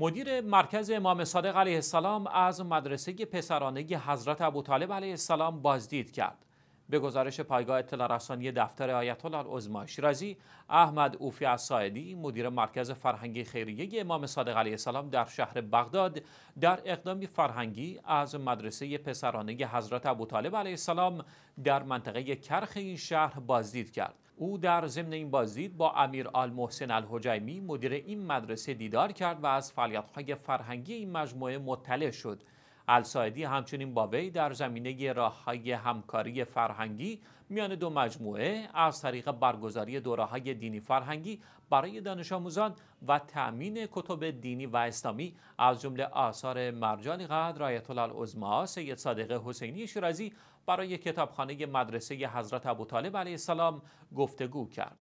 مدیر مرکز امام صادق علیه السلام از مدرسه پسرانه حضرت ابوطالب علیه السلام بازدید کرد. به گزارش پایگاه اطلاع رسانی دفتر آیت الله العظما شیرازی احمد اوفی اسایدی مدیر مرکز فرهنگی خیریه امام صادق علیه السلام در شهر بغداد در اقدامی فرهنگی از مدرسه پسرانه حضرت ابوطالب علیه السلام در منطقه کرخ این شهر بازدید کرد او در ضمن این بازدید با امیر آل محسن الحجیمی مدیر این مدرسه دیدار کرد و از فعالیت‌های فرهنگی این مجموعه مطلع شد السایدی همچنین با وی در زمینه راههای همکاری فرهنگی میان دو مجموعه از طریق برگزاری های دینی فرهنگی برای دانش آموزان و تأمین کتب دینی و اسلامی از جمله آثار مرجانی قدر آیت الله سید صادق حسینی شیرازی برای کتابخانه مدرسه حضرت ابوطالب علیه السلام گفتگو کرد